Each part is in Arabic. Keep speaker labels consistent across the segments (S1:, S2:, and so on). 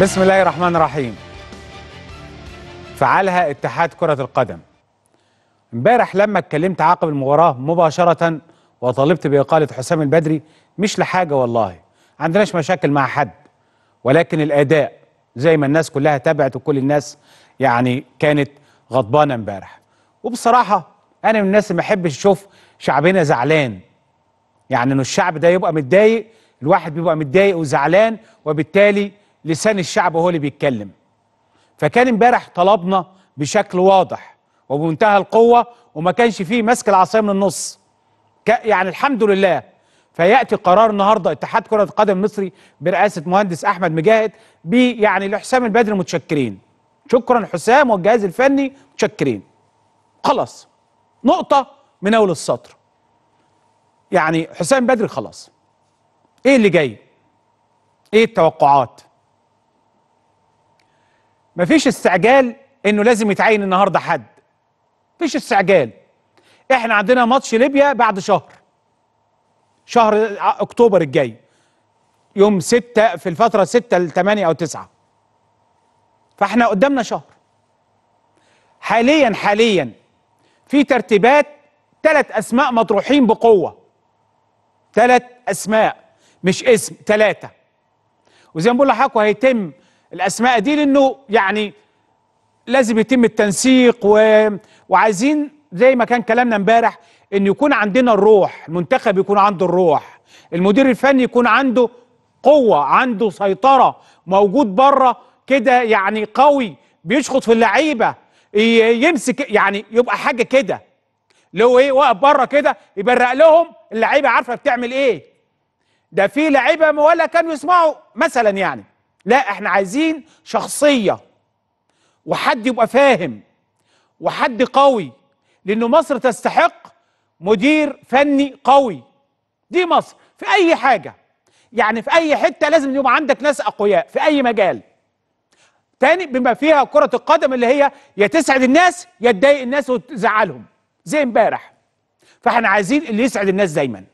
S1: بسم الله الرحمن الرحيم فعلها اتحاد كرة القدم امبارح لما اتكلمت عقب المباراة مباشرة وطالبت بإقالة حسام البدري مش لحاجة والله عندناش مشاكل مع حد ولكن الأداء زي ما الناس كلها تابعت وكل الناس يعني كانت غضبانة امبارح وبصراحة أنا من الناس اللي ما أحبش أشوف شعبنا زعلان يعني إنه الشعب ده يبقى متضايق الواحد بيبقى متضايق وزعلان وبالتالي لسان الشعب هو اللي بيتكلم فكان امبارح طلبنا بشكل واضح وبمنتهى القوة وما كانش فيه مسك العصاية من النص يعني الحمد لله فيأتي قرار النهاردة اتحاد كرة القدم المصري برئاسة مهندس أحمد مجاهد بي يعني لحسام البدر متشكرين شكرا حسام والجهاز الفني متشكرين خلاص نقطة من أول السطر يعني حسام بدري خلاص ايه اللي جاي ايه التوقعات مفيش استعجال انه لازم يتعين النهارده حد مفيش استعجال احنا عندنا ماتش ليبيا بعد شهر شهر اكتوبر الجاي يوم ستة في الفتره ستة لتمانية او تسعة فاحنا قدامنا شهر حاليا حاليا في ترتيبات ثلاث اسماء مطروحين بقوه ثلاث اسماء مش اسم ثلاثه وزي ما بقول لحضرتك هيتم الاسماء دي لانه يعني لازم يتم التنسيق و... وعايزين زي ما كان كلامنا امبارح ان يكون عندنا الروح المنتخب يكون عنده الروح المدير الفني يكون عنده قوه عنده سيطره موجود بره كده يعني قوي بيشخط في اللعيبه يمسك يعني يبقى حاجه كده لو ايه واقف بره كده يبرق لهم اللعيبه عارفه بتعمل ايه ده في لعيبه ولا كانوا يسمعوا مثلا يعني لا احنا عايزين شخصيه وحد يبقى فاهم وحد قوي لان مصر تستحق مدير فني قوي دي مصر في اي حاجه يعني في اي حته لازم يبقى عندك ناس اقوياء في اي مجال تاني بما فيها كره القدم اللي هي يا تسعد الناس يا تضايق الناس وتزعلهم زي امبارح فاحنا عايزين اللي يسعد الناس دايما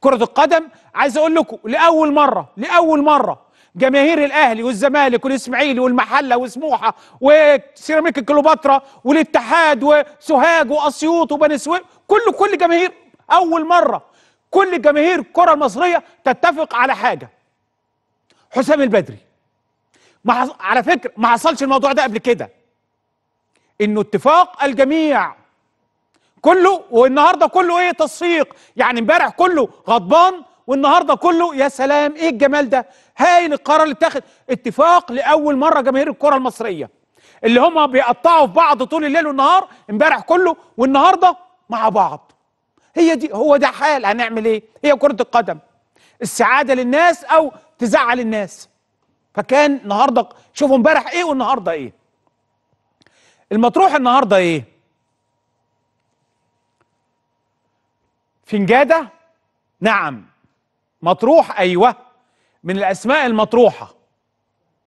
S1: كره القدم عايز اقول لكم لاول مره لاول مره جماهير الاهلي والزمالك والاسماعيلي والمحله وسموحه وسيراميك كليوباترا والاتحاد وسوهاج واسيوط وبني سويف كل كل جماهير اول مره كل جماهير الكره المصريه تتفق على حاجه حسام البدري ما على فكره ما حصلش الموضوع ده قبل كده انه اتفاق الجميع كله والنهارده كله ايه تصفيق يعني امبارح كله غضبان والنهارده كله يا سلام ايه الجمال ده هاين القرار اللي اتاخد اتفاق لاول مره جماهير الكره المصريه اللي هم بيقطعوا في بعض طول الليل والنهار امبارح كله والنهارده مع بعض هي دي هو ده حال هنعمل ايه هي كره القدم السعاده للناس او تزعل الناس فكان النهارده شوفوا امبارح ايه والنهارده ايه المطروح النهارده ايه فنجاده نعم مطروح ايوه من الاسماء المطروحه